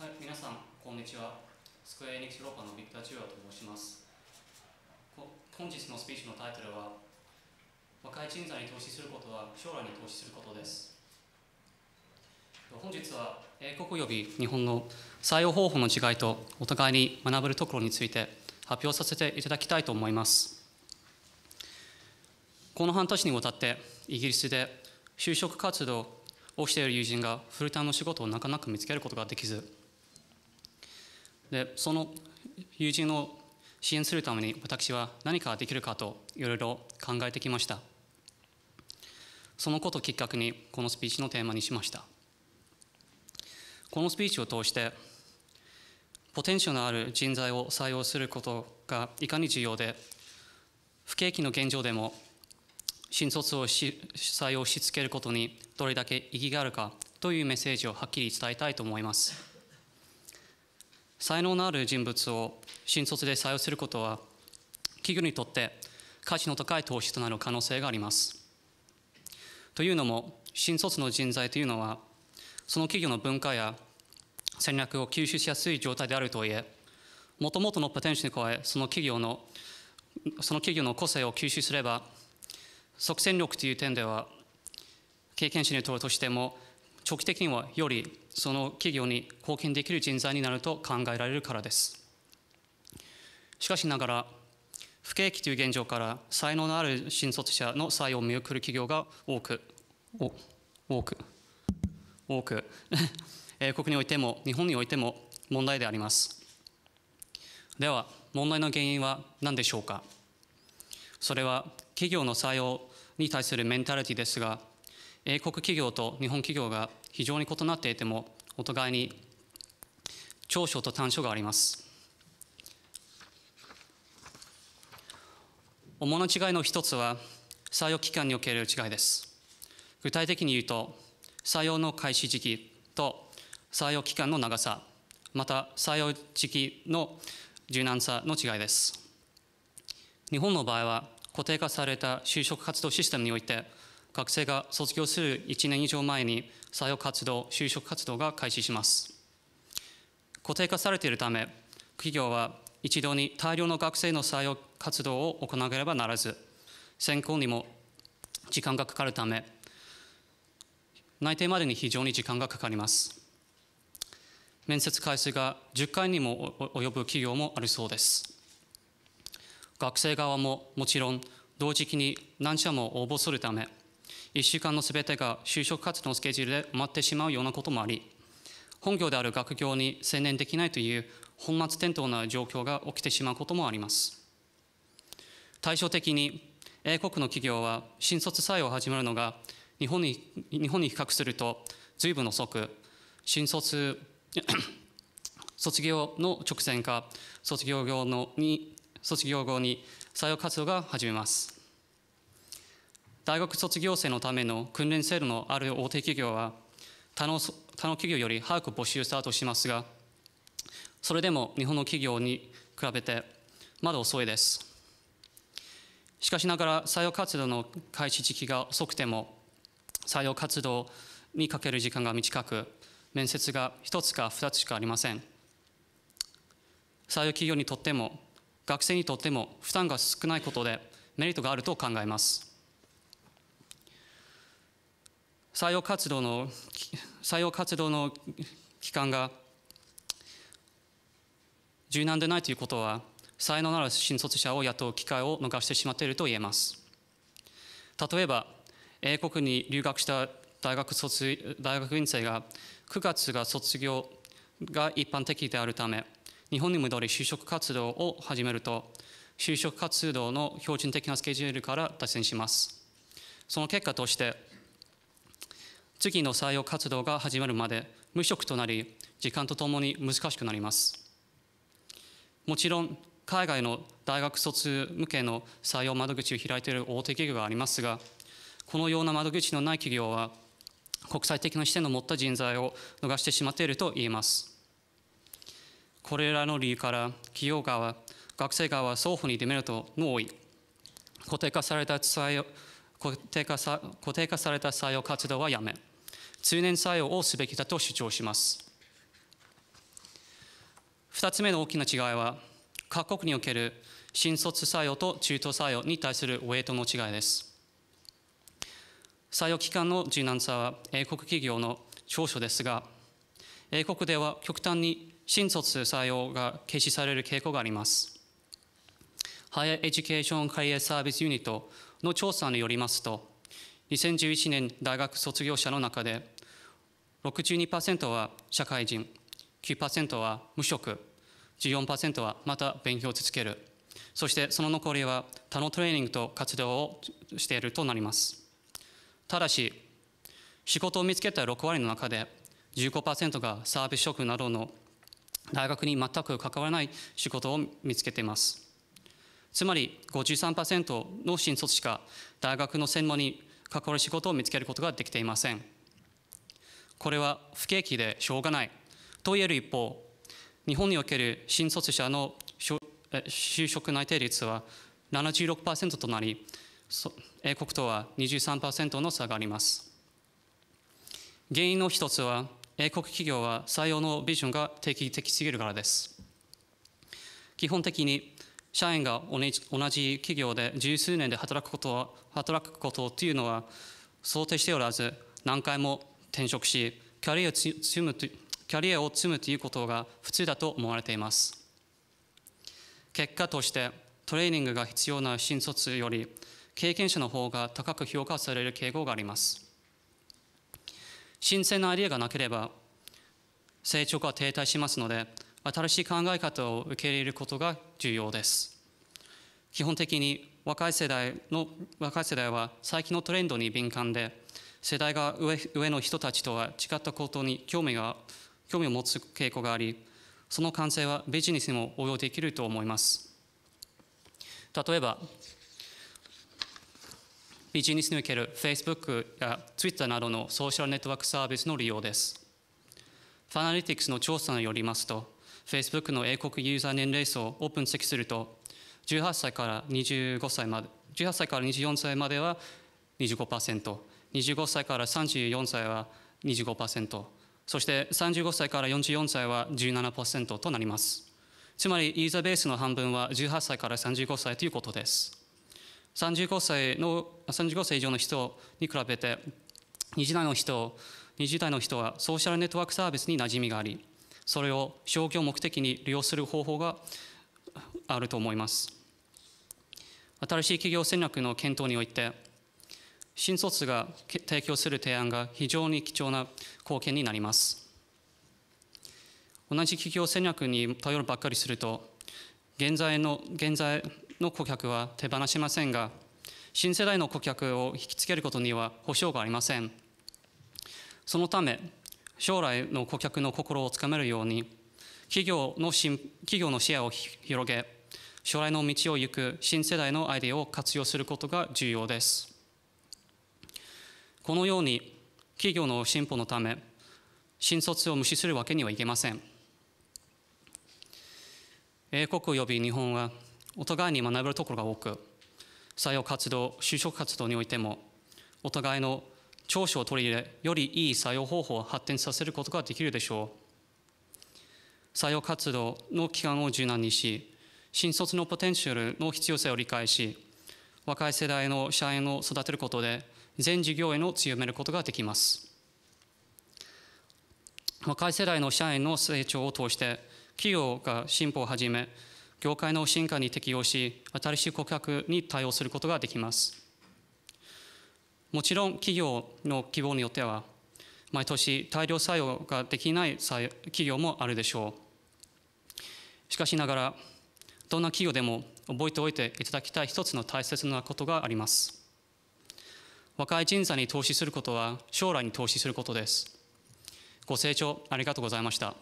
はい、皆さん、こんにちは。スクエア・エニックス・ローパのビクター・チュアと申します。本日のスピーチのタイトルは、若い人材に投資することは将来に投資することです。本日は、英国及び日本の採用方法の違いと、お互いに学べるところについて発表させていただきたいと思います。この半年にわたって、イギリスで就職活動をしている友人がフルタイムの仕事をなかなか見つけることができず、でその友人を支援するために私は何かできるかといろいろ考えてきましたそのことをきっかけにこのスピーチのテーマにしましたこのスピーチを通してポテンシャルのある人材を採用することがいかに重要で不景気の現状でも新卒を採用し続けることにどれだけ意義があるかというメッセージをはっきり伝えたいと思います。才能のある人物を新卒で採用することは企業にとって価値の高い投資となる可能性がありますというのも新卒の人材というのはその企業の文化や戦略を吸収しやすい状態であるとはいえもともとのポテンシャルに加えその企業のその企業の個性を吸収すれば即戦力という点では経験者にとるとしても長期的にはよりその企業に貢献できる人材になると考えられるからです。しかしながら、不景気という現状から才能のある新卒者の採用を見送る企業が多く、多く、多く、英 国においても日本においても問題であります。では、問題の原因は何でしょうか。それは企業の採用に対するメンタリティですが、英国企業と日本企業が非常に異なっていてもお互いに長所と短所があります主な違いの一つは採用期間における違いです具体的に言うと採用の開始時期と採用期間の長さまた採用時期の柔軟さの違いです日本の場合は固定化された就職活動システムにおいて学生が卒業する1年以上前に採用活動、就職活動が開始します。固定化されているため、企業は一度に大量の学生の採用活動を行わなければならず、選考にも時間がかかるため、内定までに非常に時間がかかります。面接回数が10回にも及ぶ企業もあるそうです。学生側ももちろん同時期に何社も応募するため、1週間のすべてが就職活動のスケジュールで埋まってしまうようなこともあり、本業である学業に専念できないという本末転倒な状況が起きてしまうこともあります。対照的に、英国の企業は新卒採用を始めるのが日本に日本に比較すると随分遅く、新卒 卒業の直前か卒業後のに卒業後に採用活動が始めます。大学卒業生のための訓練制度のある大手企業は他の他の企業より早く募集スタートしますがそれでも日本の企業に比べてまだ遅いですしかしながら採用活動の開始時期が遅くても採用活動にかける時間が短く面接が1つか2つしかありません採用企業にとっても学生にとっても負担が少ないことでメリットがあると考えます採用活動の採用活動の期間が柔軟でないということは才能のある新卒者を雇う機会を逃してしまっていると言えます例えば英国に留学した大学卒大学院生が9月が卒業が一般的であるため日本に戻り就職活動を始めると就職活動の標準的なスケジュールから脱線しますその結果として次の採用活動が始まるまで無職となり時間とともに難しくなりますもちろん海外の大学卒向けの採用窓口を開いている大手企業がありますがこのような窓口のない企業は国際的な視点の持った人材を逃してしまっていると言えますこれらの理由から企業側学生側は双方にデメリットの多い固定化された採用固定化さ固定化された採用活動はやめ通年採用をすべきだと主張します2つ目の大きな違いは各国における新卒採用と中途採用に対するウェイトの違いです採用期間の柔軟さは英国企業の長所ですが英国では極端に新卒採用が消しされる傾向がありますハイエデュケーション・カリエ・サービス・ユニットの調査によりますと2011年大学卒業者の中で62%は社会人9%は無職14%はまた勉強を続けるそしてその残りは他のトレーニングと活動をしているとなりますただし仕事を見つけた6割の中で15%がサービス職などの大学に全く関わらない仕事を見つけていますつまり53%の新卒しか大学の専門に関わる仕事を見つけることができていませんこれは不景気でしょうがないと言える一方日本における新卒者の就職内定率は76%となり英国とは23%の差があります原因の一つは英国企業は採用のビジョンが定期的すぎるからです基本的に社員が同じ企業で十数年で働くことは働くことというのは想定しておらず何回も転職しキャリアを積むとキャリアを積むということが普通だと思われています結果としてトレーニングが必要な新卒より経験者の方が高く評価される傾向があります新鮮なアイデアがなければ成長が停滞しますので新しい考え方を受け入れることが重要です基本的に若い世代の若い世代は最近のトレンドに敏感で世代が上上の人たちとは違ったことに興味が興味を持つ傾向がありその感性はビジネスにも応用できると思います例えばビジネスにおける Facebook や Twitter などのソーシャルネットワークサービスの利用ですファナリティクスの調査によりますと Facebook の英国ユーザー年齢層をオープン席すると、18歳から25歳まで、18歳から24歳までは25%、25歳から34歳は25%、そして35歳から44歳は17%となります。つまりユーザーベースの半分は18歳から35歳ということです。35歳の35歳以上の人に比べて20代の人20代の人はソーシャルネットワークサービスに馴染みがありそれを商業目的に利用する方法があると思います新しい企業戦略の検討において新卒が提供する提案が非常に貴重な貢献になります同じ企業戦略に頼るばっかりすると現在の現在の顧客は手放しませんが新世代の顧客を引きつけることには保証がありませんそのため将来の顧客の心をつかめるように企業の企業の視野を広げ将来の道を行く新世代のアイデアを活用することが重要ですこのように企業の進歩のため新卒を無視するわけにはいけません英国及び日本はお互いに学べるところが多く採用活動就職活動においてもお互いの長所を取り入れ、よりいい作用方法を発展させることができるでしょう。採用活動の期間を柔軟にし、新卒のポテンシャルの必要性を理解し、若い世代の社員を育てることで、全事業への強めることができます。若い世代の社員の成長を通して、企業が進歩を始め、業界の進化に適応し、新しい顧客に対応することができます。もちろん企業の希望によっては毎年大量採用ができない企業もあるでしょうしかしながらどんな企業でも覚えておいていただきたい一つの大切なことがあります若い人材に投資することは将来に投資することですご清聴ありがとうございました。